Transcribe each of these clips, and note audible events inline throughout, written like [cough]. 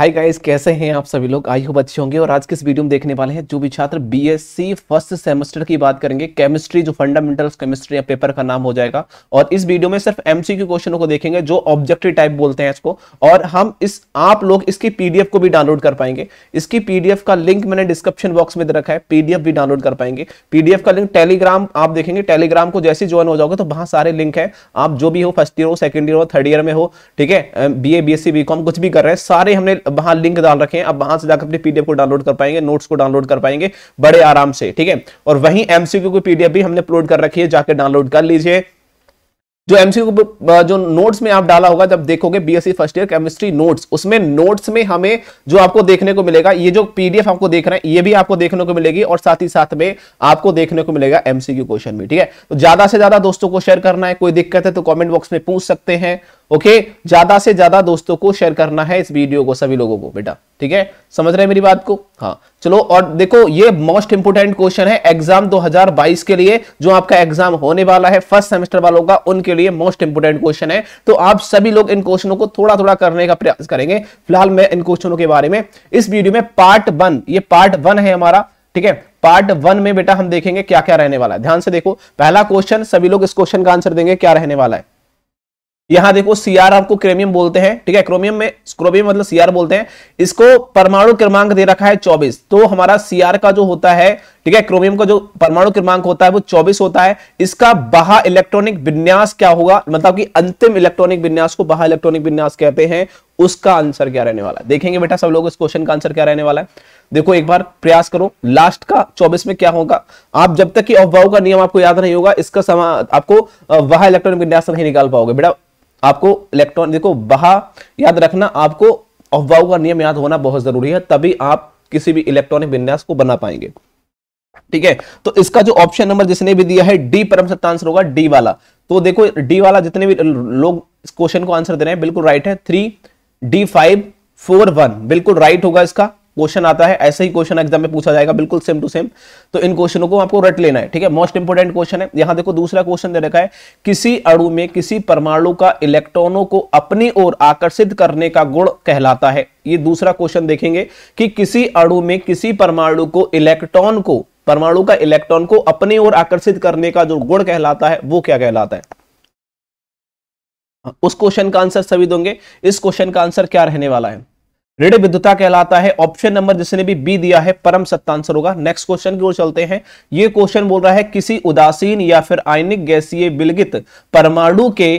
Hi guys कैसे हैं आप सभी लोग आई हो अच्छे होंगे और आज के इस वीडियो में देखने वाले हैं जो भी छात्र बीएससी फर्स्ट सेमेस्टर की बात करेंगे केमिस्ट्री जो फंडामेंटल्स केमिस्ट्री या पेपर का नाम हो जाएगा और इस वीडियो में सिर्फ एमसीक्यू क्वेश्चनों को देखेंगे जो ऑब्जेक्टिव टाइप बोलते हैं इसको और हम इस आप लोग इसकी पीडीएफ को भी डाउनलोड कर पाएंगे इसकी पीडीएफ का लिंक मैंने डिस्क्रिप्शन बॉक्स में दे रखा है पीडीएफ भी डाउनलोड कर पाएंगे पीडीएफ का लिंक टेलीग्राम आप देखेंगे टेलीग्राम को जैसे ज्वाइन हो जाओगे तो वहां सारे लिंक है आप जो भी हो फर्स्ट ईयर हो सेकंड ईयर हो थर्ड ईयर में हो ठीक है बी ए बी कुछ भी कर रहे हैं सारे हमने वहां लिंक डाल रखे हैं अब वहां से जाकर अपने पीडीएफ को डाउनलोड कर पाएंगे नोट्स को डाउनलोड कर पाएंगे बड़े आराम से ठीक है और वही एमसीक्यू की पीडीएफ भी हमने अपलोड कर रखी है जाकर डाउनलोड कर लीजिए जो एमसीक्यू जो नोट्स में आप डाला होगा जब देखोगे BSc first year chemistry notes उसमें नोट्स में हमें जो आपको देखने को मिलेगा ये जो पीडीएफ आपको देख रहे हैं ये भी आपको देखने को मिलेगी और साथ ही साथ में आपको देखने को मिलेगा एमसीक्यू क्वेश्चन भी ठीक है तो ज्यादा से ज्यादा दोस्तों को शेयर करना है कोई दिक्कत है तो कॉमेंट बॉक्स में पूछ सकते हैं ओके ज्यादा से ज्यादा दोस्तों को शेयर करना है इस वीडियो को सभी लोगों को बेटा ठीक है समझ रहे हैं मेरी बात को हाँ चलो और देखो ये मोस्ट इंपोर्टेंट क्वेश्चन है एग्जाम 2022 के लिए जो आपका एग्जाम होने वाला है फर्स्ट सेमेस्टर वालों का उनके लिए मोस्ट इंपोर्टेंट क्वेश्चन है तो आप सभी लोग इन क्वेश्चनों को थोड़ा थोड़ा करने का प्रयास करेंगे फिलहाल मैं इन क्वेश्चनों के बारे में इस वीडियो में पार्ट वन ये पार्ट वन है हमारा ठीक है पार्ट वन में बेटा हम देखेंगे क्या क्या रहने वाला है ध्यान से देखो पहला क्वेश्चन सभी लोग इस क्वेश्चन का आंसर देंगे क्या रहने वाला है यहां देखो सीआर आपको क्रोमियम बोलते हैं ठीक है क्रोमियम में क्रोमियम मतलब सीआर बोलते हैं इसको परमाणु क्रमांक दे रखा है 24 तो हमारा सीआर का जो होता है ठीक है क्रोमियम का जो परमाणु क्रमांक होता है वो 24 होता है इसका बाहा इलेक्ट्रॉनिक विन्यास क्या होगा मतलब कि अंतिम इलेक्ट्रॉनिक विन्यास को बाहा इलेक्ट्रॉनिक विन्यास कहते हैं उसका आंसर क्या रहने वाला है देखेंगे बेटा सब लोग इस क्वेश्चन का आंसर क्या रहने वाला है देखो एक बार प्रयास करो लास्ट का 24 में क्या होगा आप जब तक कि अफवाह का नियम आपको याद नहीं होगा इसका समा आपको वह इलेक्ट्रॉनिक विन्यास नहीं निकाल पाओगे बेटा आपको इलेक्ट्रॉन देखो बहा याद रखना आपको अफवाह का नियम याद होना बहुत जरूरी है तभी आप किसी भी इलेक्ट्रॉनिक विन्यास को बना पाएंगे ठीक है तो इसका जो ऑप्शन नंबर जिसने भी दिया है डी परम सत्ता आंसर होगा डी वाला तो देखो डी वाला जितने भी लोग इस क्वेश्चन को आंसर दे रहे हैं बिल्कुल राइट है three D five four one बिल्कुल राइट होगा इसका क्वेश्चन आता है ऐसे ही क्वेश्चन एग्जाम में पूछा जाएगा बिल्कुल सेम टू सेम तो इन क्वेश्चनों को आपको रट लेना है ठीक है मोस्ट इंपोर्टेंट क्वेश्चन है यहां देखो दूसरा क्वेश्चन दे रखा है किसी अणु में किसी परमाणु का इलेक्ट्रॉनों को अपनी ओर आकर्षित करने का गुण कहलाता है ये दूसरा क्वेश्चन देखेंगे कि किसी अणु में किसी परमाणु को इलेक्ट्रॉन को परमाणु का इलेक्ट्रॉन को अपनी ओर आकर्षित करने का जो गुण कहलाता है वो क्या कहलाता है उस क्वेश्चन का आंसर सभी दोगे इस क्वेश्चन का आंसर क्या रहने वाला है रेडियो विद्युता कहलाता है ऑप्शन नंबर जिसने भी बी दिया है परम सत्तांसर होगा नेक्स्ट क्वेश्चन की ओर चलते हैं ये क्वेश्चन बोल रहा है किसी उदासीन या फिर आयनिक गैसीय विलगित परमाणु के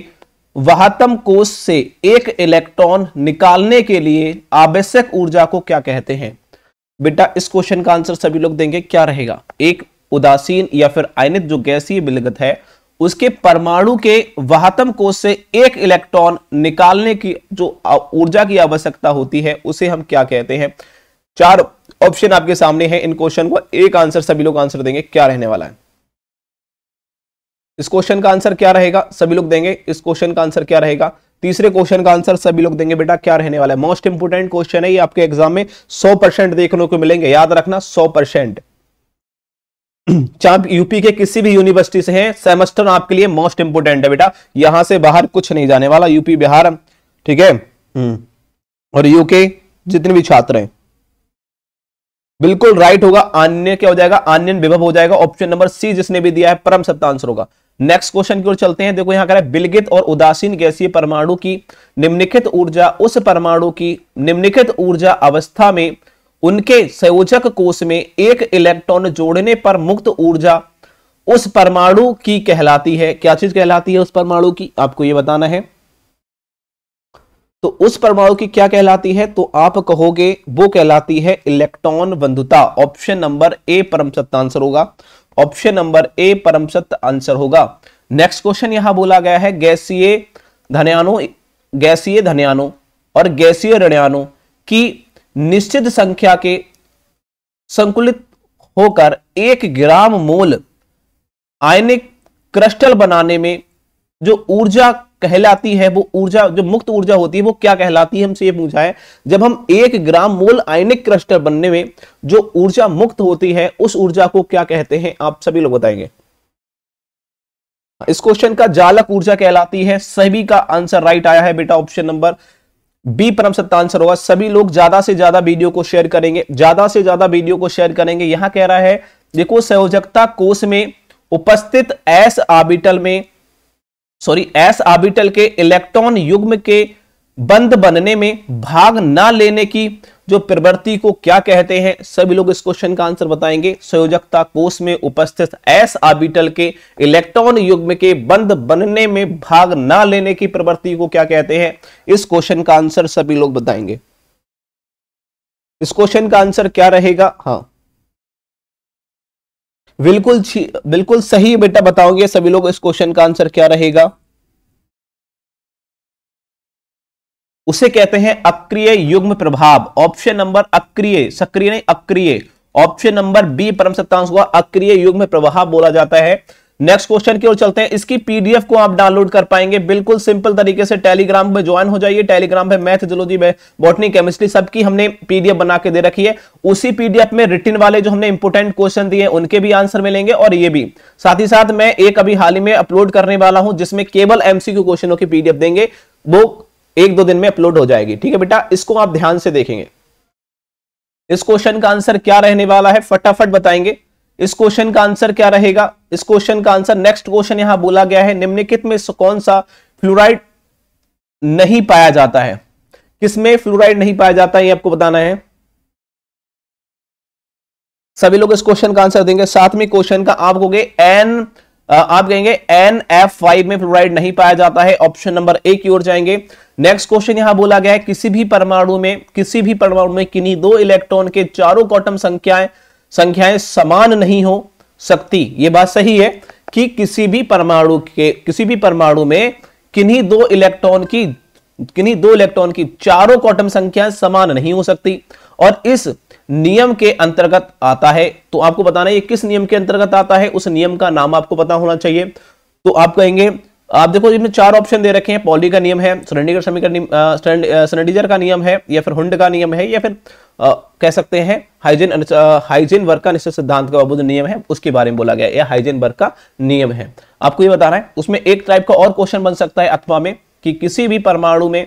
वाहतम कोष से एक इलेक्ट्रॉन निकालने के लिए आवश्यक ऊर्जा को क्या कहते हैं बेटा इस क्वेश्चन का आंसर सभी लोग देंगे क्या रहेगा एक उदासीन या फिर आयनित जो गैसीय विलगत है उसके परमाणु के वाहतम कोष से एक इलेक्ट्रॉन निकालने की जो ऊर्जा की आवश्यकता होती है उसे हम क्या कहते हैं चार ऑप्शन आपके सामने है इन क्वेश्चन को एक आंसर सभी लोग आंसर देंगे क्या रहने वाला है इस क्वेश्चन का आंसर क्या रहेगा सभी लोग देंगे इस क्वेश्चन का आंसर क्या रहेगा तीसरे क्वेश्चन का आंसर सभी लोग देंगे बेटा क्या रहने वाला है मोस्ट इंपोर्टेंट क्वेश्चन है ये आपके एग्जाम में 100 परसेंट देखने को मिलेंगे याद रखना 100 परसेंट [clears throat] चाहे यूपी के किसी भी यूनिवर्सिटी से हैं सेमेस्टर आपके लिए मोस्ट इंपोर्टेंट है बेटा यहां से बाहर कुछ नहीं जाने वाला यूपी बिहार ठीक है हम्म। और यूके जितने भी छात्र हैं बिल्कुल राइट होगा अन्य क्या हो जाएगा अन्य विभव हो जाएगा ऑप्शन नंबर सी जिसने भी दिया है परम सत्य आंसर होगा नेक्स्ट क्वेश्चन की ओर चलते हैं देखो यहां कह रहा है बिलगित और उदासीन गैसीय परमाणु की निम्नलिखित ऊर्जा उस परमाणु की निम्नलिखित ऊर्जा अवस्था में उनके संयोजक कोष में एक इलेक्ट्रॉन जोड़ने पर मुक्त ऊर्जा उस परमाणु की कहलाती है क्या चीज कहलाती है उस परमाणु की आपको यह बताना है तो उस परमाणु की क्या कहलाती है तो आप कहोगे वो कहलाती है इलेक्ट्रॉन बंधुता ऑप्शन नंबर ए परम सत्य आंसर होगा ऑप्शन नंबर ए परम सत्य आंसर होगा नेक्स्ट क्वेश्चन यहां बोला गया है गैसीय धनयानो गैसीय धनयानो और गैसीय ऋणयानो की निश्चित संख्या के संकुलित होकर एक ग्राम मोल आयनिक क्रिस्टल बनाने में जो ऊर्जा कहलाती है वो ऊर्जा जो मुक्त ऊर्जा होती है वो क्या कहलाती है हमसे ये पूछा है जब हम एक ग्राम मोल आयनिक क्रिस्टल बनने में जो ऊर्जा मुक्त होती है उस ऊर्जा को क्या कहते हैं आप सभी लोग बताएंगे इस क्वेश्चन का जालक ऊर्जा कहलाती है सभी का आंसर राइट आया है बेटा ऑप्शन नंबर बी परम सत्य आंसर होगा सभी लोग ज्यादा से ज्यादा वीडियो को शेयर करेंगे ज्यादा से ज्यादा वीडियो को शेयर करेंगे यहां कह रहा है देखो संयोजकता कोष में उपस्थित एस आबिटल में सॉरी एस आबिटल के इलेक्ट्रॉन युग्म के बंद बनने में भाग ना लेने की जो प्रवृत्ति को क्या कहते हैं सभी लोग इस क्वेश्चन का आंसर बताएंगे संयोजकता कोष में उपस्थित एस आर्बिटल के इलेक्ट्रॉन युग्म के बंद बनने में भाग ना लेने की प्रवृत्ति को क्या कहते हैं इस क्वेश्चन का आंसर सभी लोग बताएंगे इस क्वेश्चन का आंसर क्या रहेगा हाँ बिल्कुल बिल्कुल सही बेटा बताओगे सभी लोग इस क्वेश्चन का आंसर क्या रहेगा उसे कहते हैं अक्रिय युग्म प्रभाव ऑप्शन नंबर अक्रिय सक्रिय नहीं अक्रिय ऑप्शन नंबर बी परम सत्तांश हुआ अक्रिय युग्म प्रभाव बोला जाता है नेक्स्ट क्वेश्चन की ओर चलते हैं इसकी पीडीएफ को आप डाउनलोड कर पाएंगे बिल्कुल सिंपल तरीके से टेलीग्राम में ज्वाइन हो जाइए टेलीग्राम में मैथ जोलॉजी में बॉटनी केमिस्ट्री सबकी हमने पीडीएफ बना के दे रखी है उसी पीडीएफ में रिटिन वाले जो हमने इंपोर्टेंट क्वेश्चन दिए उनके भी आंसर मिलेंगे और ये भी साथ ही साथ मैं एक अभी हाल ही में अपलोड करने वाला हूं जिसमें केवल एमसी क्वेश्चनों की पीडीएफ देंगे वो एक दो दिन में अपलोड हो जाएगी ठीक है बेटा इसको आप ध्यान से देखेंगे इस क्वेश्चन का आंसर क्या रहने वाला है फटाफट बताएंगे इस क्वेश्चन का आंसर क्या रहेगा इस क्वेश्चन का आंसर नेक्स्ट क्वेश्चन यहां बोला गया है निम्नलिखित में कौन सा फ्लोराइड नहीं पाया जाता है किसमें फ्लोराइड नहीं पाया जाता है ये आपको बताना है सभी लोग इस क्वेश्चन का आंसर देंगे साथ में क्वेश्चन का आप हो गए एन आप कहेंगे एन एफ फाइव में फ्लोराइड नहीं पाया जाता है ऑप्शन नंबर ए की ओर जाएंगे नेक्स्ट क्वेश्चन यहां बोला गया है किसी भी परमाणु में किसी भी परमाणु में किन्हीं दो इलेक्ट्रॉन के चारों कॉटम संख्याएं संख्याएं समान नहीं हो सकती ये बात सही है कि किसी भी परमाणु के किसी भी परमाणु में किन्हीं दो इलेक्ट्रॉन की किन्हीं दो इलेक्ट्रॉन की चारों कॉटम संख्याएं समान नहीं हो सकती और इस नियम के अंतर्गत आता है तो आपको बताना ये किस नियम के अंतर्गत आता है उस नियम का नाम आपको पता होना चाहिए तो आप कहेंगे आप देखो इसमें चार ऑप्शन दे रखे हैं पॉली का नियम है सरेंडिगर समीकरण सरेंडिजर का नियम है या फिर हुंड का नियम है या फिर आ, कह सकते हैं हाइजीन हाइजीन वर्ग का निश्चित सिद्धांत का बाबूद नियम है उसके बारे में बोला गया या हाइजीन वर्ग का नियम है आपको ये बता रहा है उसमें एक टाइप का और क्वेश्चन बन सकता है अथवा में कि किसी भी परमाणु में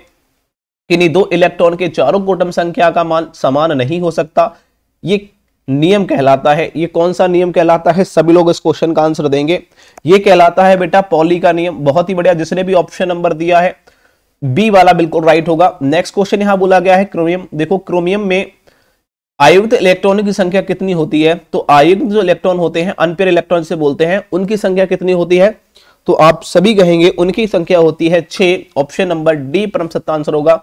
किन्हीं दो इलेक्ट्रॉन के चारों कोटम संख्या का मान समान नहीं हो सकता ये नियम कहलाता है ये कौन सा नियम कहलाता है सभी लोग इस क्वेश्चन का आंसर देंगे ये कहलाता है बेटा पॉली का नियम बहुत ही बढ़िया जिसने भी ऑप्शन नंबर दिया है बी वाला बिल्कुल राइट होगा नेक्स्ट क्वेश्चन यहां बोला गया है क्रोमियम देखो क्रोमियम में आयुक्त इलेक्ट्रॉनों की संख्या कितनी होती है तो आयुक्त जो इलेक्ट्रॉन होते हैं अनपेयर इलेक्ट्रॉन से बोलते हैं उनकी संख्या कितनी होती है तो आप सभी कहेंगे उनकी संख्या होती है छह ऑप्शन नंबर डी परम सत्ता आंसर होगा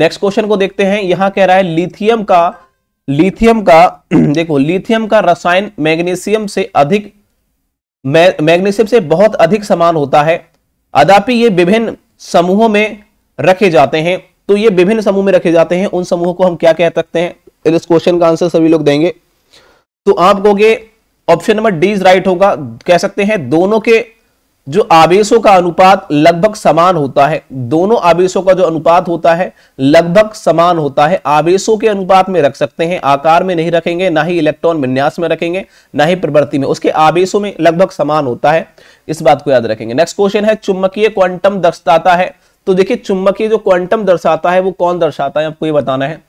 नेक्स्ट क्वेश्चन को देखते हैं यहां कह रहा है लिथियम का लिथियम का [clears throat] देखो लिथियम का रसायन मैग्नीशियम से अधिक मैग्नीशियम से बहुत अधिक समान होता है अदापि ये विभिन्न समूहों में रखे जाते हैं तो ये विभिन्न समूह में रखे जाते हैं उन समूहों को हम क्या कह सकते हैं इस क्वेश्चन का आंसर सभी लोग देंगे तो आप कहोगे ऑप्शन नंबर डी राइट होगा कह सकते हैं दोनों के जो आवेशों का अनुपात लगभग समान होता है दोनों आवेशों का जो अनुपात होता है लगभग समान होता है आवेशों के अनुपात में रख सकते हैं आकार में नहीं रखेंगे ना ही इलेक्ट्रॉन विन्यास में रखेंगे ना ही प्रवृत्ति में उसके आवेशों में लगभग समान होता है इस बात को याद रखेंगे नेक्स्ट क्वेश्चन है चुंबकीय क्वांटम दर्शाता है तो देखिए चुंबकीय जो क्वांटम दर्शाता है वो कौन दर्शाता है आपको ये बताना है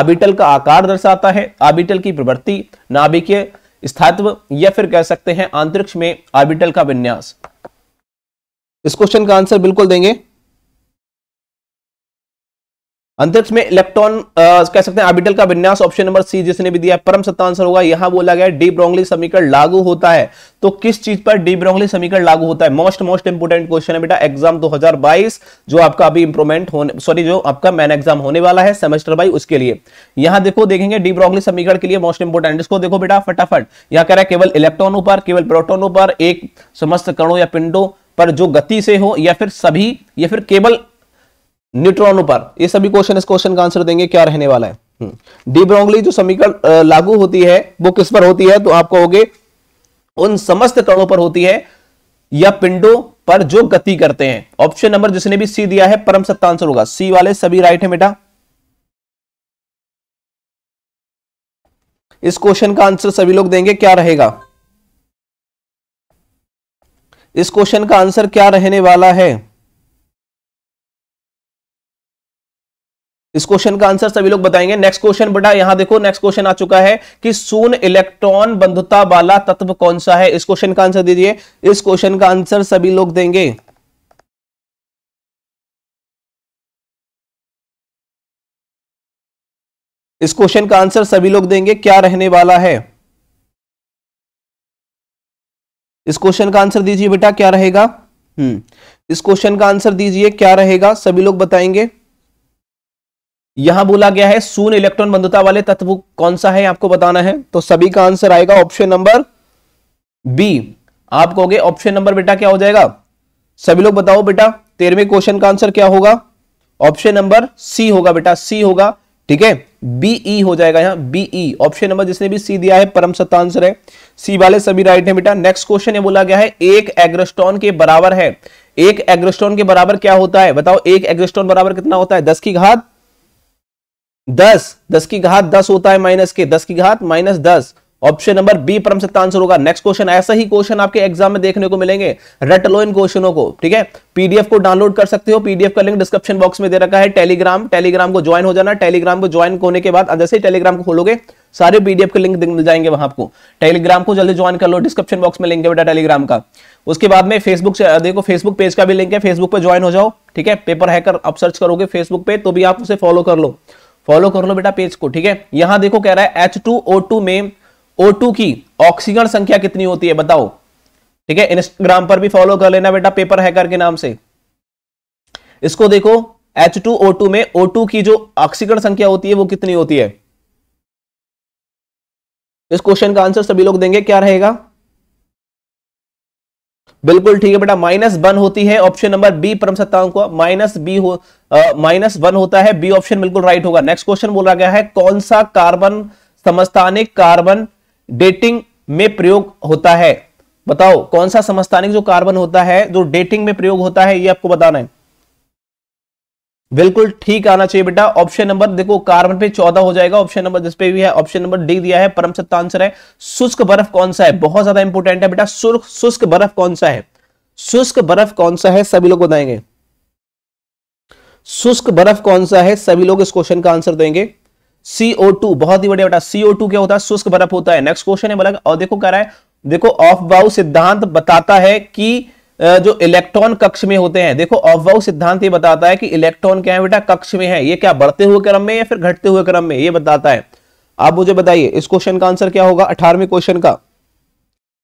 आबिटल का आकार दर्शाता है आबिटल की प्रवृत्ति नाभिकीय स्थात्व या फिर कह सकते हैं अंतरिक्ष में आबिटल का विन्यास इस क्वेश्चन का आंसर बिल्कुल देंगे अंतरिक्ष में इलेक्ट्रॉन कह सकते हैं ऑर्बिटल का विन्यास ऑप्शन नंबर सी जिसने भी दिया परम सत्ता आंसर होगा यहां बोला गया डी ब्रोंगली समीकरण लागू होता है तो किस चीज पर डी ब्रोंगली समीकरण लागू होता है मोस्ट मोस्ट इंपोर्टेंट क्वेश्चन है बेटा एग्जाम 2022 जो आपका अभी इंप्रूवमेंट होने सॉरी जो आपका मैन एग्जाम होने वाला है सेमेस्टर बाई उसके लिए यहां देखो देखेंगे डी ब्रोंगली समीकरण के लिए मोस्ट इंपोर्टेंट इसको देखो बेटा फटाफट यहां कह रहा है केवल इलेक्ट्रॉनों पर केवल प्रोटोनों पर एक समस्त कणों या पिंडों पर जो गति से हो या फिर सभी या फिर केवल न्यूट्रॉनों पर ये सभी क्वेश्चन इस क्वेश्चन का आंसर देंगे क्या रहने वाला है हम्म। डी ब्रोंगली जो समीकरण लागू होती है वो किस पर होती है तो आप कहोगे उन समस्त कणों पर होती है या पिंडों पर जो गति करते हैं ऑप्शन नंबर जिसने भी सी दिया है परम सत्ता आंसर होगा सी वाले सभी राइट है बेटा इस क्वेश्चन का आंसर सभी लोग देंगे क्या रहेगा इस क्वेश्चन का आंसर क्या रहने वाला है इस क्वेश्चन का आंसर सभी लोग बताएंगे नेक्स्ट क्वेश्चन बेटा यहां देखो नेक्स्ट क्वेश्चन आ चुका है कि सून इलेक्ट्रॉन बंधुता वाला तत्व कौन सा है इस क्वेश्चन का आंसर दीजिए इस क्वेश्चन का आंसर सभी लोग देंगे इस क्वेश्चन का आंसर सभी लोग देंगे क्या रहने वाला है इस क्वेश्चन का आंसर दीजिए बेटा क्या रहेगा हम्म इस क्वेश्चन का आंसर दीजिए क्या रहेगा सभी लोग बताएंगे यहां बोला गया है सून इलेक्ट्रॉन बंधुता वाले तत्व कौन सा है आपको बताना है तो सभी का आंसर आएगा ऑप्शन नंबर बी आप कहोगे ऑप्शन नंबर बेटा क्या हो जाएगा सभी लोग बताओ बेटा तेरहवें क्वेश्चन का आंसर क्या होगा ऑप्शन नंबर सी होगा बेटा सी होगा ठीक है बीई हो जाएगा यहां बीई ऑप्शन नंबर जिसने भी सी दिया है परम सत्ता आंसर है सी वाले सभी राइट है बेटा नेक्स्ट क्वेश्चन बोला गया है एक एग्रोस्टोन के बराबर है एक एग्रोस्टोन के बराबर क्या होता है बताओ एक एग्रोस्टोन बराबर कितना होता है दस की घात दस दस की घात दस होता है माइनस के दस की घात माइनस दस ऑप्शन नंबर बी पर सत्य आंसर होगा नेक्स्ट क्वेश्चन ऐसा ही क्वेश्चन आपके एग्जाम में देखने को मिलेंगे रट लो इन क्वेश्चनों को ठीक है पीडीएफ को डाउनलोड कर सकते हो पीडीएफ का लिंक डिस्क्रिप्शन बॉक्स में दे रखा है टेलीग्राम टेलीग्राम को ज्वाइन हो जाना टेलीग्राम को ज्वाइन होने के बाद जैसे ही टेलीग्राम को खोलोगे सारे पीडीएफ के लिंक मिल जाएंगे वहां आपको टेलीग्राम को जल्दी ज्वाइन कर लो डिस्क्रिप्शन बॉक्स में लिंक है बेटा टेलीग्राम का उसके बाद में फेसबुक देखो फेसबुक पेज का भी लिंक है फेसबुक पर ज्वाइन हो जाओ ठीक है पेपर हैकर आप सर्च करोगे फेसबुक पे तो भी आप उसे फॉलो कर लो फॉलो कर लो बेटा पेज को ठीक है यहां देखो कह रहा है एच में O2 की ऑक्सीजन संख्या कितनी होती है बताओ ठीक है इंस्टाग्राम पर भी फॉलो कर लेना बेटा पेपर हैकर के नाम से इसको देखो H2O2 में O2 की जो ऑक्सीकरण संख्या होती है वो कितनी होती है इस क्वेश्चन का आंसर सभी लोग देंगे क्या रहेगा बिल्कुल ठीक है बेटा माइनस वन होती है ऑप्शन नंबर बी परम सत्ताओं को माइनस बी हो माइनस वन होता है बी ऑप्शन बिल्कुल राइट होगा नेक्स्ट क्वेश्चन बोला गया है कौन सा कार्बन समस्थानिक कार्बन डेटिंग में प्रयोग होता है बताओ कौन सा समस्थानिक जो कार्बन होता है जो डेटिंग में प्रयोग होता है ये आपको बताना है बिल्कुल ठीक आना चाहिए बेटा ऑप्शन नंबर देखो कार्बन पे चौदह हो जाएगा ऑप्शन नंबर जिसपे भी है ऑप्शन नंबर डी दिया है परम सत्ता आंसर है शुष्क बर्फ कौन सा है बहुत ज्यादा इंपोर्टेंट है बेटा शुष्क बर्फ कौन सा है शुष्क बर्फ कौन सा है सभी लोग बताएंगे शुष्क बर्फ कौन सा है सभी लोग इस क्वेश्चन का आंसर देंगे CO2 बहुत ही बढ़िया बेटा CO2 क्या होता है शुष्क बर्फ होता है नेक्स्ट क्वेश्चन है बोला और देखो कह रहा है देखो ऑफ बाउ सिद्धांत बताता है कि जो इलेक्ट्रॉन कक्ष में होते हैं देखो ऑफ बाउ सिद्धांत ये बताता है कि इलेक्ट्रॉन क्या है बेटा कक्ष में है ये क्या बढ़ते हुए क्रम में या फिर घटते हुए क्रम में ये बताता है आप मुझे बताइए इस क्वेश्चन का आंसर क्या होगा अठारहवें क्वेश्चन का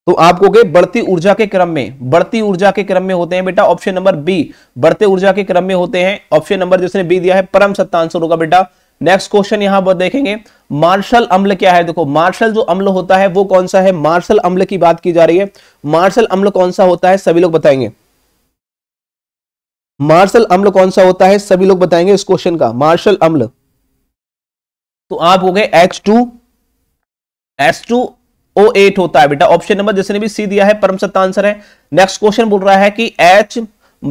तो आपको के बढ़ती ऊर्जा के क्रम में बढ़ती ऊर्जा के क्रम में होते हैं बेटा ऑप्शन नंबर बी बढ़ते ऊर्जा के क्रम में होते हैं ऑप्शन नंबर जिसने बी दिया है परम सत्ता आंसर होगा बेटा नेक्स्ट क्वेश्चन यहां पर देखेंगे मार्शल अम्ल क्या है देखो मार्शल जो अम्ल होता है वो कौन सा है मार्शल अम्ल की बात की जा रही है मार्शल अम्ल कौन सा होता है सभी लोग बताएंगे मार्शल अम्ल कौन सा होता है सभी लोग बताएंगे इस क्वेश्चन का मार्शल अम्ल तो आप हो गए H two S two O eight होता है बेटा ऑप्शन नंबर जिसने भी सी दिया है परम सत्ता आंसर है नेक्स्ट क्वेश्चन बोल रहा है कि एच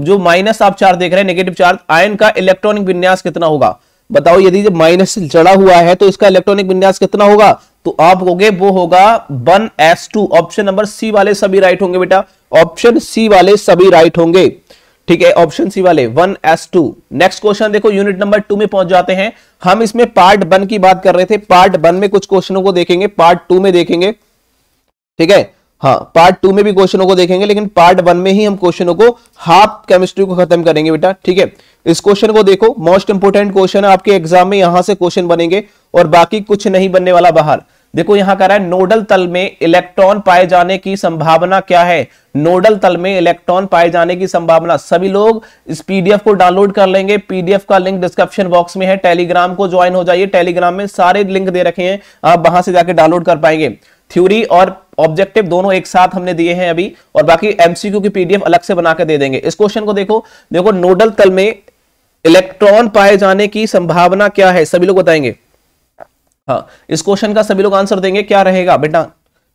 जो माइनस आप चार्ज देख रहे हैं नेगेटिव चार्ज आयन का इलेक्ट्रॉनिक विन्यास कितना होगा बताओ यदि जब माइनस जड़ा हुआ है तो इसका इलेक्ट्रॉनिक विन्यास कितना होगा तो आप कहोगे वो होगा one S two option number C वाले सभी राइट होंगे बेटा ऑप्शन सी वाले सभी राइट होंगे ठीक है ऑप्शन सी वाले one S two next question देखो यूनिट नंबर टू में पहुंच जाते हैं हम इसमें पार्ट वन की बात कर रहे थे पार्ट वन में कुछ क्वेश्चनों को देखेंगे पार्ट टू में देखेंगे ठीक है हाँ पार्ट टू में भी क्वेश्चनों को देखेंगे लेकिन पार्ट वन में ही हम क्वेश्चनों को हाफ केमिस्ट्री को खत्म करेंगे बेटा ठीक है इस क्वेश्चन को देखो मोस्ट इंपोर्टेंट क्वेश्चन है आपके एग्जाम में यहां से क्वेश्चन बनेंगे और बाकी कुछ नहीं बनने वाला बाहर देखो यहां कह रहा है नोडल तल में इलेक्ट्रॉन पाए जाने की संभावना क्या है नोडल तल में इलेक्ट्रॉन पाए जाने की संभावना सभी लोग इस पीडीएफ को डाउनलोड कर लेंगे पीडीएफ का लिंक डिस्क्रिप्शन बॉक्स में है टेलीग्राम को ज्वाइन हो जाइए टेलीग्राम में सारे लिंक दे रखे हैं आप वहां से जाके डाउनलोड कर पाएंगे थ्योरी और ऑब्जेक्टिव दोनों एक साथ हमने दिए हैं अभी और बाकी एमसीक्यू की पीडीएफ अलग से बना के दे देंगे इस क्वेश्चन को देखो देखो नोडल तल में इलेक्ट्रॉन पाए जाने की संभावना क्या है सभी लोग बताएंगे हाँ इस क्वेश्चन का सभी लोग आंसर देंगे क्या रहेगा बेटा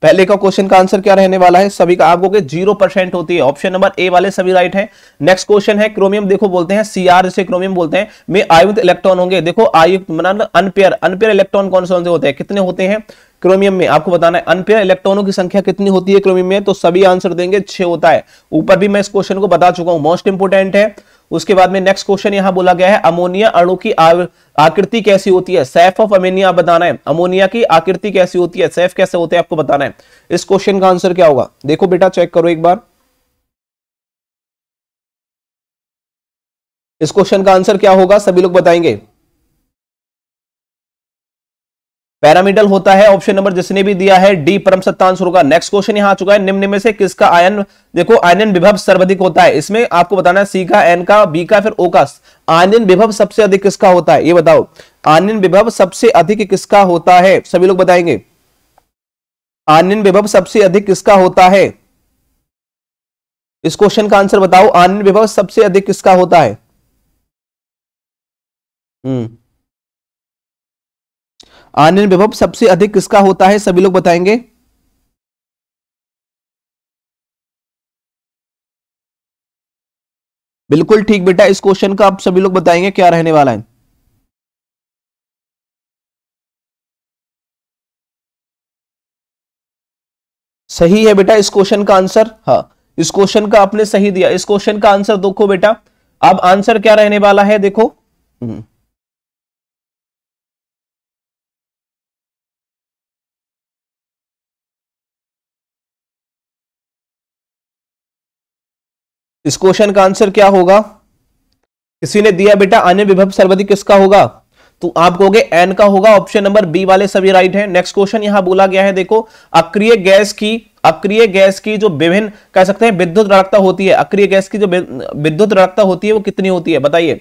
पहले का क्वेश्चन का आंसर क्या रहने वाला है सभी का आपको जीरो परसेंट होती है ऑप्शन नंबर ए वाले सभी राइट है नेक्स्ट क्वेश्चन है क्रोमियम देखो बोलते हैं सीआर जिसे क्रोमियम बोलते हैं में आयुक्त इलेक्ट्रॉन होंगे देखो आयुक्त मतलब अनपेयर अनपेयर इलेक्ट्रॉन कौन से होते हैं कितने होते हैं क्रोमियम में आपको बताना है अनपेयर इलेक्ट्रॉनों की संख्या कितनी होती है क्रोमियम में तो सभी आंसर देंगे छह होता है ऊपर भी मैं इस क्वेश्चन को बता चुका हूं मोस्ट इंपोर्टेंट है उसके बाद में नेक्स्ट क्वेश्चन यहां बोला गया है अमोनिया अणु की आकृति कैसी होती है सैफ ऑफ अमोनिया बताना है अमोनिया की आकृति कैसी होती है सैफ कैसे होते हैं आपको बताना है इस क्वेश्चन का आंसर क्या होगा देखो बेटा चेक करो एक बार इस क्वेश्चन का आंसर क्या होगा सभी लोग बताएंगे पैरामीडल होता है ऑप्शन नंबर जिसने भी दिया है डी परम सत्तांश होगा नेक्स्ट क्वेश्चन यहां आ चुका है निम्न में से किसका आयन देखो आयन विभव सर्वाधिक होता है इसमें आपको बताना है सी का एन का बी का फिर ओ का आयन विभव सबसे अधिक किसका होता है ये बताओ आयन विभव सबसे अधिक किसका होता है सभी लोग बताएंगे आयन विभव सबसे अधिक किसका होता है इस क्वेश्चन का आंसर बताओ आयन विभव सबसे अधिक किसका होता है हम्म आनंद वैभव सबसे अधिक किसका होता है सभी लोग बताएंगे बिल्कुल ठीक बेटा इस क्वेश्चन का आप सभी लोग बताएंगे क्या रहने वाला है सही है बेटा इस क्वेश्चन का आंसर हाँ इस क्वेश्चन का आपने सही दिया इस क्वेश्चन का आंसर देखो बेटा अब आंसर क्या रहने वाला है देखो हम्म। इस क्वेश्चन का आंसर क्या होगा किसी ने दिया बेटा अन्य विभव सर्वाधिक किसका होगा तो आप कहोगे एन का होगा ऑप्शन नंबर बी वाले सभी राइट है नेक्स्ट क्वेश्चन यहां बोला गया है देखो अक्रिय गैस की अक्रिय गैस की जो विभिन्न कह सकते हैं विद्युत रड़कता होती है अक्रिय गैस की जो विद्युत रड़कता होती है वो कितनी होती है बताइए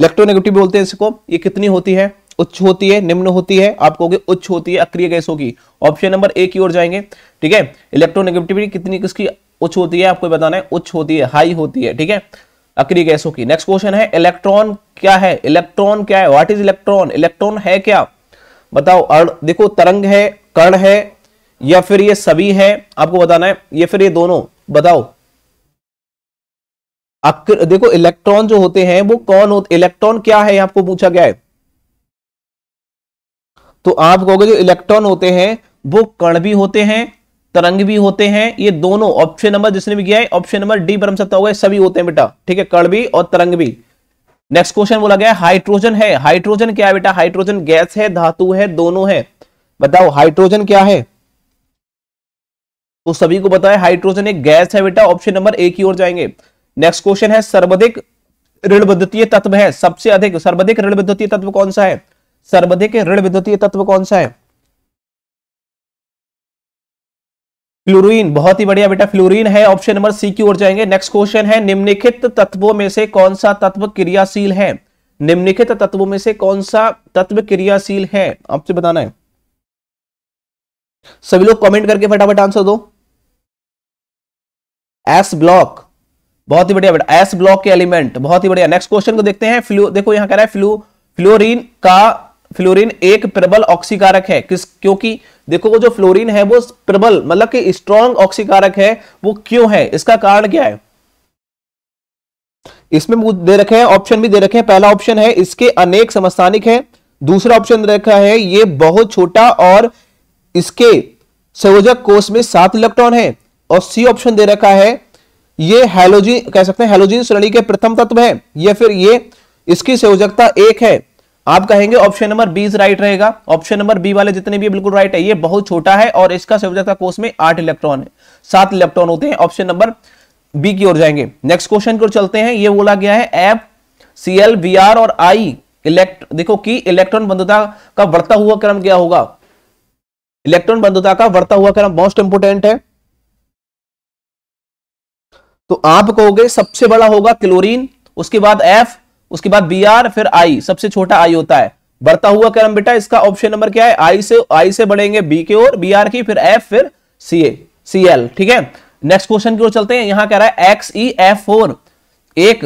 इलेक्ट्रोनेगेटिव बोलते हैं इसको ये कितनी होती है उच्च होती है निम्न होती है आप कहोगे उच्च होती है अक्रिय गैसों की ऑप्शन नंबर ए की ओर जाएंगे ठीक है इलेक्ट्रोनेगेटिविटी कितनी किसकी उच्च होती है आपको बताना है उच्च होती है हाई होती है ठीक है अक्री गैसों की नेक्स्ट क्वेश्चन है इलेक्ट्रॉन क्या है इलेक्ट्रॉन क्या है व्हाट इज इलेक्ट्रॉन इलेक्ट्रॉन है क्या बताओ अर्ण देखो तरंग है कर्ण है या फिर ये सभी है आपको बताना है या फिर ये दोनों बताओ अक्र, देखो इलेक्ट्रॉन जो होते हैं वो कौन होते इलेक्ट्रॉन क्या है आपको पूछा गया है तो आप कहोगे जो इलेक्ट्रॉन होते हैं वो कण भी होते हैं तरंग भी होते हैं ये दोनों ऑप्शन नंबर जिसने भी किया है ऑप्शन नंबर डी पर हम सब होगा सभी होते हैं बेटा ठीक है कड़ भी और तरंग भी नेक्स्ट क्वेश्चन बोला गया हाइड्रोजन है हाइड्रोजन क्या है बेटा हाइड्रोजन गैस है धातु है दोनों है बताओ हाइड्रोजन क्या है तो सभी को बताया हाइड्रोजन एक गैस है बेटा ऑप्शन नंबर ए की ओर जाएंगे नेक्स्ट क्वेश्चन है सर्वाधिक ऋण विद्युतीय तत्व है सबसे अधिक सर्वाधिक ऋण विद्युतीय तत्व कौन सा है सर्वाधिक ऋण विद्युतीय तत्व कौन सा है फ्लोरीन बहुत ही बढ़िया बेटा फ्लोरीन है ऑप्शन नंबर सी की ओर जाएंगे नेक्स्ट क्वेश्चन है निम्नलिखित तत्वों में से कौन सा तत्व क्रियाशील है निम्नलिखित तत्वों में से कौन सा तत्व क्रियाशील है आपसे बताना है सभी लोग कमेंट करके फटाफट आंसर दो एस ब्लॉक बहुत ही बढ़िया बेटा एस ब्लॉक के एलिमेंट बहुत ही बढ़िया नेक्स्ट क्वेश्चन को देखते हैं फ्लू देखो यहां कह रहा है फ्लू फ्लोरिन का फ्लोरिन एक प्रबल ऑक्सीकारक है किस क्योंकि देखो वो जो फ्लोरीन है वो प्रबल मतलब कि स्ट्रॉन्ग ऑक्सीकारक है वो क्यों है इसका कारण क्या है इसमें दे रखे हैं ऑप्शन भी दे रखे हैं पहला ऑप्शन है इसके अनेक समस्थानिक है दूसरा ऑप्शन रखा है ये बहुत छोटा और इसके संयोजक कोष में सात इलेक्ट्रॉन है और सी ऑप्शन दे रखा है ये हेलोजी कह सकते हैं हेलोजीन श्रेणी के प्रथम तत्व है या फिर ये इसकी संयोजकता एक है आप कहेंगे ऑप्शन नंबर बी राइट रहेगा ऑप्शन नंबर बी वाले जितने भी बिल्कुल राइट है ये बहुत छोटा है और इसका का कोर्स में आठ इलेक्ट्रॉन है सात इलेक्ट्रॉन होते हैं ऑप्शन नंबर बी की ओर जाएंगे नेक्स्ट क्वेश्चन की ओर चलते हैं ये बोला गया है F C L V R और आई इलेक्ट देखो कि इलेक्ट्रॉन बंधुता का बढ़ता हुआ क्रम क्या होगा इलेक्ट्रॉन बंधुता का बढ़ता हुआ क्रम मोस्ट इंपोर्टेंट है तो आप कहोगे सबसे बड़ा होगा क्लोरीन उसके बाद एफ उसके बाद बी आर फिर आई सबसे छोटा आई होता है बढ़ता हुआ क्रम बेटा इसका ऑप्शन नंबर क्या है आई से आई से बढ़ेंगे बी के ओर बी आर की फिर एफ फिर सी ए सी एल ठीक है नेक्स्ट क्वेश्चन की ओर चलते हैं यहां कह रहा है एक्स ई एफ फोर एक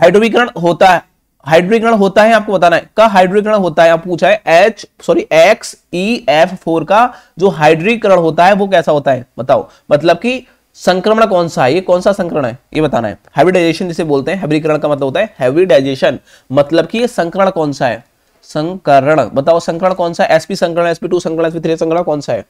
हाइड्रोवीकरण होता है हाइड्रीकरण होता है आपको बताना है का हाइड्रीकरण होता है आप पूछा है H sorry X E F four का जो हाइड्रीकरण होता है वो कैसा होता है बताओ मतलब कि संक्रमण कौन सा है ये कौन सा संक्रमण है ये बताना है हैब्रिडाइजेशन जिसे बोलते हैं हैब्रिकरण का मतलब होता है हैब्रिडाइजेशन मतलब कि ये संक्रमण कौन सा है संकरण बताओ संकरण कौन सा एसपी संक्रमण एसपी टू संक्रमण एसपी थ्री संक्रमण कौन सा है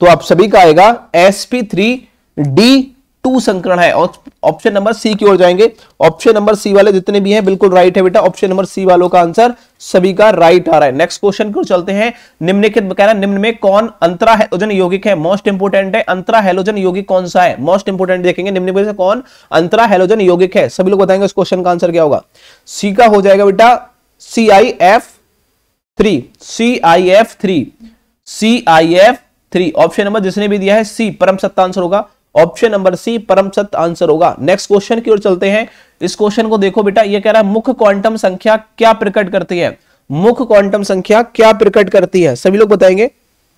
तो आप सभी का आएगा एसपी थ्री डी टू संकरण है ऑप्शन नंबर सी की ओर जाएंगे ऑप्शन नंबर सी वाले जितने भी हैं बिल्कुल राइट है बेटा ऑप्शन नंबर सी वालों का आंसर सभी का राइट आ रहा है नेक्स्ट क्वेश्चन को चलते हैं निम्नलिखित कह रहा है निम्न में कौन अंतरा हेलोजन यौगिक है मोस्ट इंपोर्टेंट है अंतरा हेलोजन यौगिक कौन सा है मोस्ट इंपोर्टेंट देखेंगे निम्न में से कौन अंतरा हेलोजन यौगिक है सभी लोग बताएंगे इस क्वेश्चन का आंसर क्या होगा सी का हो जाएगा बेटा C I F three C I F three C I F three option number जिसने भी दिया है सी परम सत्ता आंसर होगा ऑप्शन नंबर सी परम सत्य आंसर होगा नेक्स्ट क्वेश्चन की ओर चलते हैं इस क्वेश्चन को देखो बेटा ये कह रहा है मुख्य क्वांटम संख्या क्या प्रकट करती है मुख्य क्वांटम संख्या क्या प्रकट करती है सभी लोग बताएंगे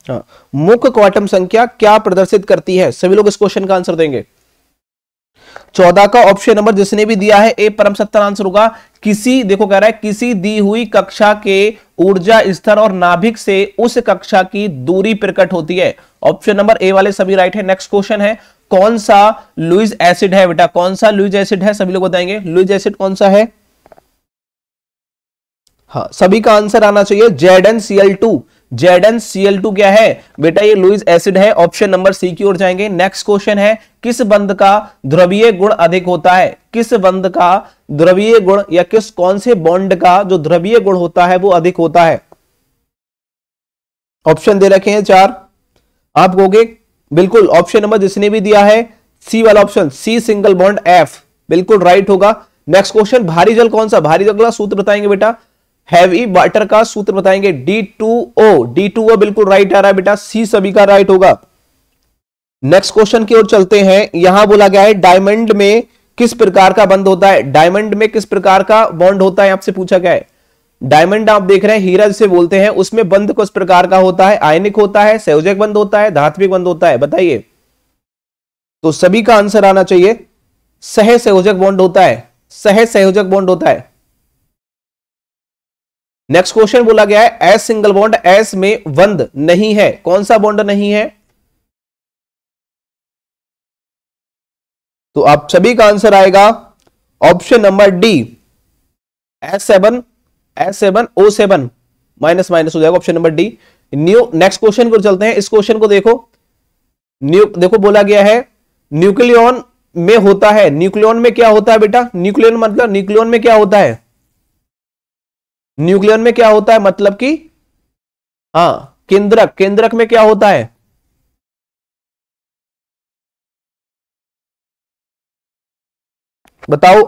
हाँ, मुख्य क्वांटम संख्या क्या प्रदर्शित करती है सभी लोग इस क्वेश्चन का आंसर देंगे चौदह का ऑप्शन नंबर जिसने भी दिया है ए परम सत्तर आंसर होगा किसी देखो कह रहा है किसी दी हुई कक्षा के ऊर्जा स्तर और नाभिक से उस कक्षा की दूरी प्रकट होती है ऑप्शन नंबर ए वाले सभी राइट है नेक्स्ट क्वेश्चन है कौन सा लुइज एसिड है बेटा कौन सा लुइज एसिड है सभी लोग बताएंगे लुइज एसिड कौन सा है हाँ सभी का आंसर आना चाहिए Z N C L two Z N C L two क्या है बेटा ये लुइज एसिड है ऑप्शन नंबर सी की ओर जाएंगे नेक्स्ट क्वेश्चन है किस बंद का द्रवीय गुण अधिक होता है किस बंद का द्रवीय गुण या किस कौन से बॉन्ड का जो द्रवीय गुण होता है वो अधिक होता है ऑप्शन दे रखे हैं चार आप कहोगे बिल्कुल ऑप्शन नंबर जिसने भी दिया है सी वाला option C single bond F बिल्कुल राइट होगा नेक्स्ट क्वेश्चन भारी जल कौन सा भारी जल का सूत्र बताएंगे बेटा हैवी वाटर का सूत्र बताएंगे D two O D two O बिल्कुल राइट आ रहा है बेटा सी सभी का राइट होगा नेक्स्ट क्वेश्चन की ओर चलते हैं यहां बोला गया है डायमंड में किस प्रकार का बंद होता है डायमंड में किस प्रकार का बॉन्ड होता है आपसे पूछा गया है डायमंड आप देख रहे हैं हीरा जिसे बोलते हैं उसमें बंद किस प्रकार का होता है आयनिक होता है संयोजक बंद होता है धात्विक बंद होता है बताइए तो सभी का आंसर आना चाहिए सह संयोजक बॉन्ड होता है सह संयोजक बॉन्ड होता है नेक्स्ट क्वेश्चन बोला गया है एस सिंगल बॉन्ड एस में बंद नहीं है कौन सा बॉन्ड नहीं है तो आप सभी का आंसर आएगा option number D S seven S seven O seven minus minus हो जाएगा option number D new next question को चलते हैं इस क्वेश्चन को देखो न्यू देखो बोला गया है न्यूक्लियन में होता है न्यूक्लियन में क्या होता है बेटा न्यूक्लियन मतलब न्यूक्लियन में क्या होता है न्यूक्लियन में क्या होता है मतलब कि हाँ केंद्रक केंद्रक में क्या होता है बताओ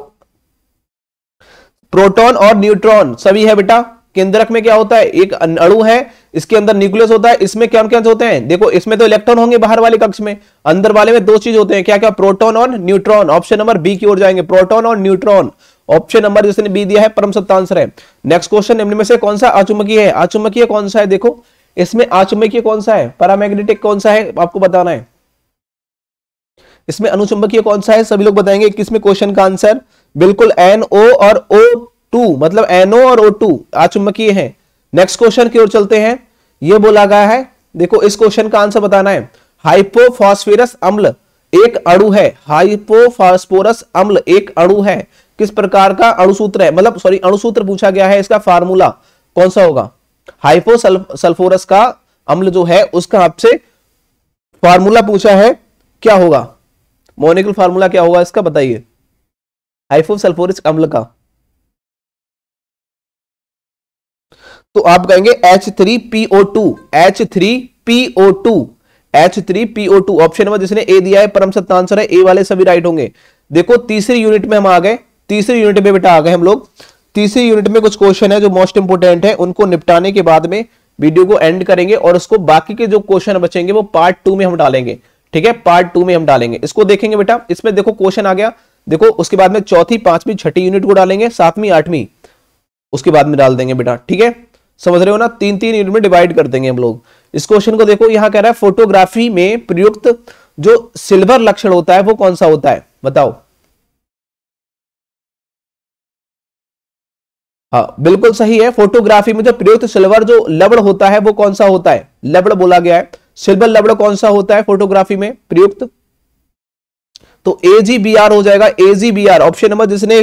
प्रोटॉन और न्यूट्रॉन सभी है बेटा केंद्रक में क्या होता है एक अणु है इसके अंदर न्यूक्लियस होता है इसमें क्या क्या होते हैं देखो इसमें तो इलेक्ट्रॉन होंगे बाहर वाले कक्ष में अंदर वाले में दो चीज होते हैं क्या क्या प्रोटॉन और न्यूट्रॉन ऑप्शन नंबर बी की ओर जाएंगे प्रोटॉन और न्यूट्रॉन ऑप्शन नंबर जिसने बी दिया है परम सत्ता आंसर है नेक्स्ट क्वेश्चन निम्न में से कौन सा आचुमकी है आचुमकी कौन सा है देखो इसमें आचुमकी कौन सा है पैरामैग्नेटिक कौन सा है आपको बताना है इसमें अनुचुंबकीय कौन सा है सभी लोग बताएंगे किसमें क्वेश्चन का आंसर बिल्कुल एनओ और ओ टू मतलब एनओ और ओ टू आचुंबकीय है नेक्स्ट क्वेश्चन की ओर चलते हैं यह बोला गया है देखो इस क्वेश्चन का आंसर बताना है हाइपोफॉस्फेरस अम्ल एक अणु है हाइपोफॉस्फोरस अम्ल एक अणु है किस प्रकार का अणुसूत्र है मतलब सॉरी अणुसूत्र पूछा गया है इसका फार्मूला कौन सा होगा हाइपो सल्फोरस का अम्ल जो है उसका आपसे फार्मूला पूछा है क्या होगा मोनिकल फार्मूला क्या होगा इसका बताइए हाइफो सल्फोरिक अम्ल का तो आप कहेंगे H three P O two H three P O two H three P O two option number जिसने ए दिया है परम सत्य आंसर है ए वाले सभी राइट होंगे देखो तीसरी यूनिट में हम आ गए तीसरी यूनिट में बेटा आ गए हम लोग तीसरी यूनिट में कुछ क्वेश्चन है जो मोस्ट इंपोर्टेंट है उनको निपटाने के बाद में वीडियो को एंड करेंगे और उसको बाकी के जो क्वेश्चन बचेंगे वो पार्ट टू में हम डालेंगे ठीक है पार्ट टू में हम डालेंगे इसको देखेंगे बेटा इसमें देखो क्वेश्चन आ गया देखो उसके बाद में चौथी पांचवी छठी यूनिट को डालेंगे सातवीं आठवीं उसके बाद में डाल देंगे बेटा ठीक है समझ रहे हो ना तीन तीन यूनिट में डिवाइड कर देंगे हम लोग इस क्वेश्चन को देखो यहां कह रहा है फोटोग्राफी में प्रयुक्त जो सिल्वर लक्षण होता है वो कौन सा होता है बताओ हाँ बिल्कुल सही है फोटोग्राफी में जो प्रयुक्त सिल्वर जो लबड़ होता है वो कौन सा होता है लबड़ बोला गया है सिल्वर लबड़ कौन सा होता है फोटोग्राफी में प्रयुक्त तो ए जी बी आर हो जाएगा A G B R option number जिसने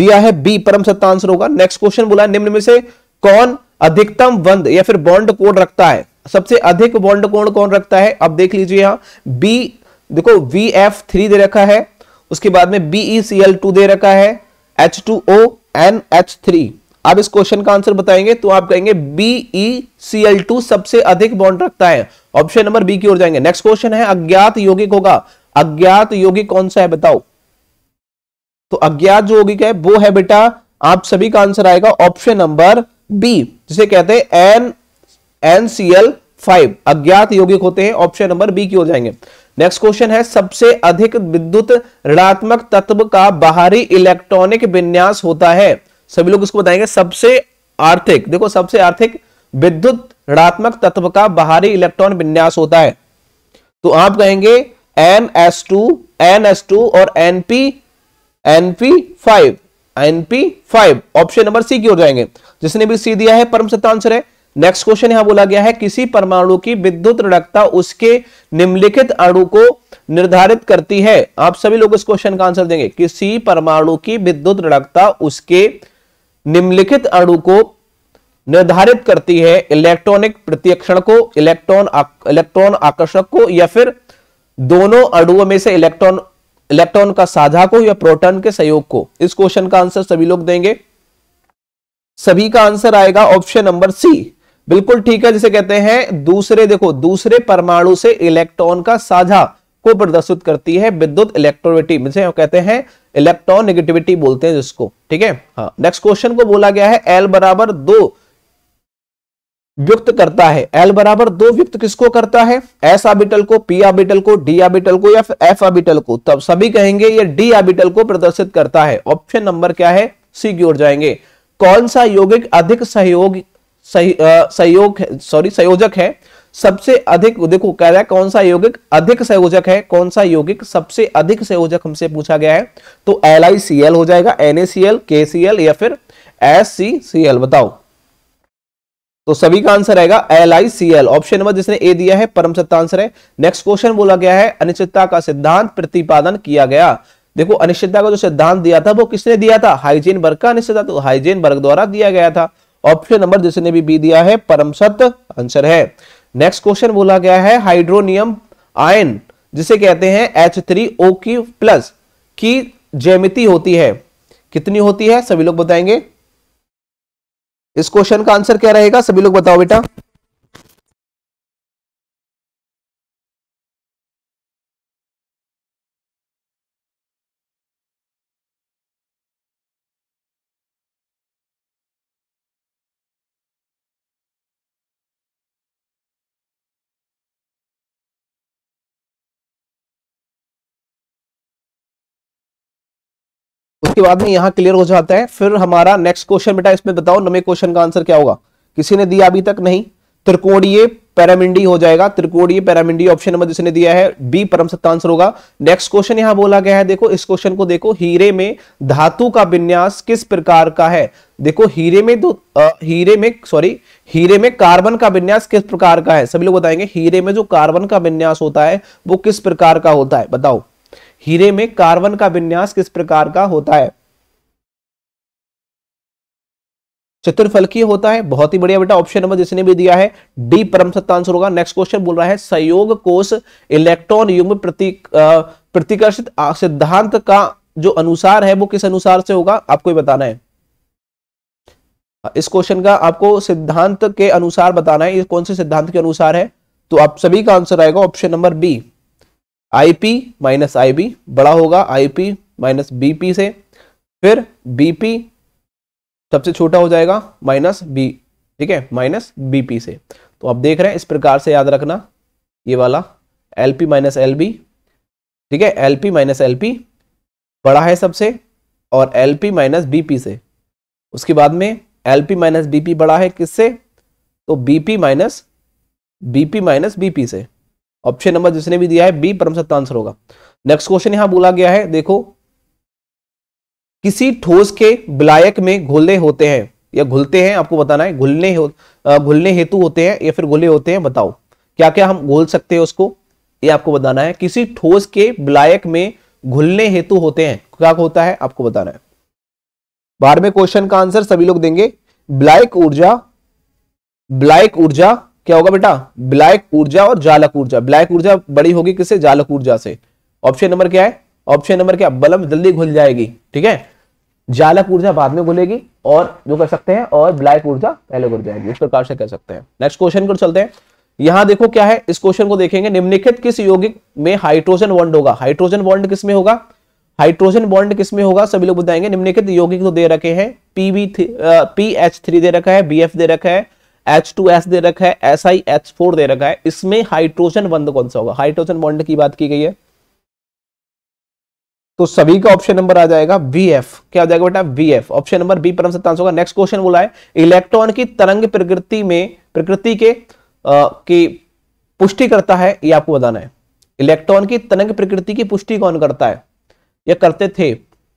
दिया है बी परम सत्ता आंसर होगा नेक्स्ट क्वेश्चन बोला निम्न में से कौन अधिकतम बंद या फिर बॉन्ड कोड रखता है सबसे अधिक बॉन्ड कोड कौन रखता है अब देख लीजिए यहां बी देखो वी एफ थ्री दे रखा है उसके बाद में बीई सी एल टू दे रखा है H two O N H three आप इस क्वेश्चन का आंसर बताएंगे तो आप कहेंगे बीई सी एल टू सबसे अधिक बॉन्ड रखता है ऑप्शन नंबर बी की ओर जाएंगे नेक्स्ट क्वेश्चन है अज्ञात यौगिक होगा अज्ञात योगी कौन सा है बताओ तो अज्ञात जो योगिक है वो है बेटा आप सभी का आंसर आएगा ऑप्शन नंबर बी जिसे कहते हैं N N C L five अज्ञात योगिक होते हैं ऑप्शन नंबर बी की हो जाएंगे नेक्स्ट क्वेश्चन है सबसे अधिक विद्युत ऋणात्मक तत्व का बाहरी इलेक्ट्रॉनिक विन्यास होता है सभी लोग इसको बताएंगे सबसे आर्थिक देखो सबसे आर्थिक विद्युत ऋणात्मक तत्व का बाहरी इलेक्ट्रॉन विन्यास होता है तो आप कहेंगे N S two N S two और N P N P five N P five option number C की हो जाएंगे जिसने भी सी दिया है परम सत्य आंसर है नेक्स्ट क्वेश्चन यहां बोला गया है किसी परमाणु की विद्युत ऋणकता उसके निम्नलिखित अणु को निर्धारित करती है आप सभी लोग इस क्वेश्चन का आंसर देंगे किसी परमाणु की विद्युत ऋणकता उसके निम्नलिखित अणु को निर्धारित करती है इलेक्ट्रॉनिक प्रतिक्षण को इलेक्ट्रॉन इलेक्ट्रॉन आकर्षक को या फिर दोनों अड़ुओं में से इलेक्ट्रॉन इलेक्ट्रॉन का साझा को या प्रोटॉन के सहयोग को इस क्वेश्चन का आंसर सभी लोग देंगे सभी का आंसर आएगा ऑप्शन नंबर सी बिल्कुल ठीक है जिसे कहते हैं दूसरे देखो दूसरे परमाणु से इलेक्ट्रॉन का साझा को प्रदर्शित करती है विद्युत इलेक्ट्रोविटी जिसे कहते हैं इलेक्ट्रॉन नेगेटिविटी बोलते हैं जिसको ठीक है हाँ नेक्स्ट क्वेश्चन को बोला गया है एल बराबर दो व्यक्त करता है एल बराबर दो व्यक्त किसको करता है एस आबिटल को पी आबिटल को डी आबिटल को या एफ आबिटल को तब सभी कहेंगे ये डी आबिटल को प्रदर्शित करता है ऑप्शन नंबर क्या है सी की ओर जाएंगे कौन सा यौगिक अधिक सहयोग सहयोग सॉरी संयोजक है सबसे अधिक देखो कह रहा है कौन सा यौगिक अधिक संयोजक है कौन सा यौगिक सबसे अधिक संयोजक हमसे पूछा गया है तो एल हो जाएगा सी एल या फिर एस बताओ तो सभी का आंसर आएगा L I C L option number जिसने ए दिया है परम सत्ता आंसर है नेक्स्ट क्वेश्चन बोला गया है अनिश्चितता का सिद्धांत प्रतिपादन किया गया देखो अनिश्चितता का जो सिद्धांत दिया था वो किसने दिया था हाइजीन वर्ग का अनिश्चितता तो हाइजीन वर्ग द्वारा दिया गया था ऑप्शन नंबर जिसने भी बी दिया है परम सत्य आंसर है नेक्स्ट क्वेश्चन बोला गया है हाइड्रोनियम आयन जिसे कहते हैं एच थ्री ओ की प्लस की जैमिति होती है कितनी होती है सभी लोग बताएंगे इस क्वेश्चन का आंसर क्या रहेगा सभी लोग बताओ बेटा उसके बाद में यहाँ क्लियर हो जाता है फिर हमारा नेक्स्ट क्वेश्चन बेटा इसमें बताओ नमे क्वेश्चन का आंसर क्या होगा किसी ने दिया अभी तक नहीं त्रिकोणीय पैरामिंडी हो जाएगा त्रिकोणीय पैरामिंडी ऑप्शन नंबर जिसने दिया है बी परम सत्ता आंसर होगा नेक्स्ट क्वेश्चन यहां बोला गया है देखो इस क्वेश्चन को देखो हीरे में धातु का विन्यास किस प्रकार का है देखो हीरे में दो आ, हीरे में सॉरी हीरे में कार्बन का विन्यास किस प्रकार का है सभी लोग बताएंगे हीरे में जो कार्बन का विन्यास होता है वो किस प्रकार का होता है बताओ हीरे में कार्बन का विन्यास किस प्रकार का होता है चतुर्फलकीय होता है बहुत ही बढ़िया बेटा ऑप्शन नंबर जिसने भी दिया है डी परम सत्ता आंसर होगा नेक्स्ट क्वेश्चन बोल रहा है संयोग कोष इलेक्ट्रॉन युग प्रतीक प्रतिकर्षित सिद्धांत का जो अनुसार है वो किस अनुसार से होगा आपको बताना है इस क्वेश्चन का आपको सिद्धांत के अनुसार बताना है ये कौन से सिद्धांत के अनुसार है तो आप सभी का आंसर आएगा option number B I P minus I B बड़ा होगा I P minus B P से फिर बी पी सबसे छोटा हो जाएगा माइनस बी ठीक है माइनस बी पी से तो आप देख रहे हैं इस प्रकार से याद रखना ये वाला L P minus L B ठीक है L P minus L P बड़ा है सबसे और L P minus B P से उसके बाद में L P minus B P बड़ा है किससे तो B P minus B P minus B P से ऑप्शन नंबर जिसने भी दिया है बी परम सत्य आंसर होगा नेक्स्ट क्वेश्चन यहां बोला गया है देखो किसी ठोस के ब्लायक में घोले होते हैं या घुलते हैं आपको बताना है घुलने घुलने हेतु होते हैं या फिर घुले होते हैं बताओ क्या क्या हम घोल सकते हैं उसको ये आपको बताना है किसी ठोस के ब्लायक में घुलने हेतु होते हैं क्या होता है आपको बताना है बारहवें क्वेश्चन का आंसर सभी लोग देंगे ब्लाइक ऊर्जा ब्लाइक ऊर्जा क्या होगा बेटा ब्लैक ऊर्जा और जालक ऊर्जा ब्लैक ऊर्जा बड़ी होगी किससे जालक ऊर्जा से ऑप्शन नंबर क्या है ऑप्शन नंबर क्या बलम जल्दी घुल जाएगी ठीक है जालक ऊर्जा बाद में घुलेगी और जो कर सकते हैं और ब्लैक ऊर्जा पहले घुल जाएगी इस प्रकार से कह सकते हैं नेक्स्ट क्वेश्चन को चलते हैं यहां देखो क्या है इस क्वेश्चन को देखेंगे निम्नलिखित किस यौगिक में हाइड्रोजन बॉन्ड होगा हाइड्रोजन बॉन्ड किसमें होगा हाइड्रोजन बॉन्ड किसमें होगा सभी लोग बताएंगे निम्नलिखित यौगिक तो दे रखे हैं पीबी पी एच थ्री दे रखा है बी एफ दे रखा है H2S दे रखा है फोर दे रखा है इसमें हाइड्रोजन बंद कौन सा होगा हाइड्रोजन बॉन्ड की बात की गई है तो सभी का ऑप्शन नंबर आ जाएगा VF क्या आ जाएगा बेटा VF ऑप्शन नंबर बी परम सत्ता होगा नेक्स्ट क्वेश्चन बोला है इलेक्ट्रॉन की तरंग प्रकृति में प्रकृति के आ, की पुष्टि करता है ये आपको बताना है इलेक्ट्रॉन की तरंग प्रकृति की पुष्टि कौन करता है यह करते थे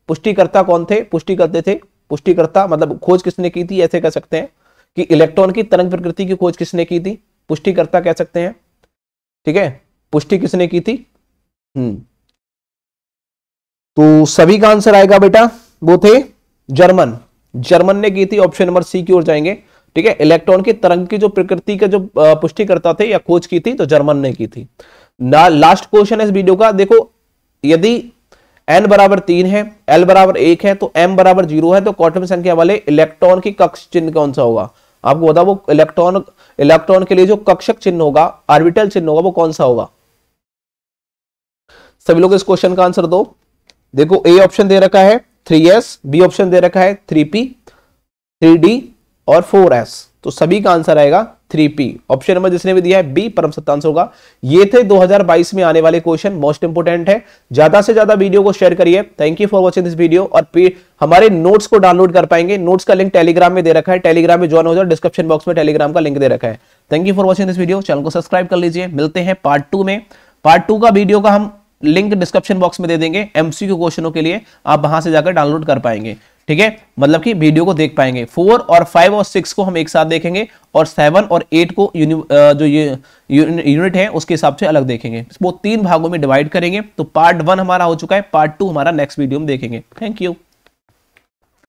पुष्टिकर्ता कौन थे पुष्टि करते थे पुष्टिकर्ता मतलब खोज किसने की थी ऐसे कह सकते हैं कि इलेक्ट्रॉन की तरंग प्रकृति की खोज किसने की थी पुष्टिकर्ता कह सकते हैं ठीक है पुष्टि किसने की थी हम्म। तो सभी का आंसर आएगा बेटा वो थे जर्मन जर्मन ने की थी ऑप्शन नंबर सी की ओर जाएंगे ठीक है इलेक्ट्रॉन की तरंग की जो प्रकृति का जो पुष्टिकर्ता थे या खोज की थी तो जर्मन ने की थी ना लास्ट क्वेश्चन है इस वीडियो का देखो यदि एन बराबर तीन है एल बराबर एक है तो एम बराबर जीरो है तो क्वांटम संख्या वाले इलेक्ट्रॉन की कक्ष चिन्ह कौन सा होगा आपको बता वो इलेक्ट्रॉन इलेक्ट्रॉन के लिए जो कक्षक चिन्ह होगा आर्बिटल चिन्ह होगा वो कौन सा होगा सभी लोग इस क्वेश्चन का आंसर दो देखो ए ऑप्शन दे रखा है थ्री एस बी ऑप्शन दे रखा है थ्री पी थ्री डी और फोर एस तो सभी का आंसर आएगा थ्री पी ऑप्शन नंबर जिसने भी दिया है बी परम सत्तांश होगा ये थे 2022 में आने वाले क्वेश्चन मोस्ट इंपोर्टेंट है ज्यादा से ज्यादा वीडियो को शेयर करिए thank you for watching this video और हमारे नोट्स को डाउनलोड कर पाएंगे नोट्स का लिंक टेलीग्राम में दे रखा है टेलीग्राम में ज्वाइन हो जाओ डिस्क्रिप्शन बॉक्स में टेलीग्राम का लिंक दे रखा है thank you for watching this video channel को सब्सक्राइब कर लीजिए मिलते हैं पार्ट टू में पार्ट टू का वीडियो का हम लिंक डिस्क्रिप्शन बॉक्स में दे देंगे एमसीक्यू क्वेश्चनों के लिए आप वहां से जाकर डाउनलोड कर पाएंगे ठीक है मतलब कि वीडियो को देख पाएंगे फोर और फाइव और सिक्स को हम एक साथ देखेंगे और सेवन और एट को जो ये यूनिट है उसके हिसाब से अलग देखेंगे वो तीन भागों में डिवाइड करेंगे तो पार्ट वन हमारा हो चुका है पार्ट टू हमारा नेक्स्ट वीडियो में देखेंगे थैंक यू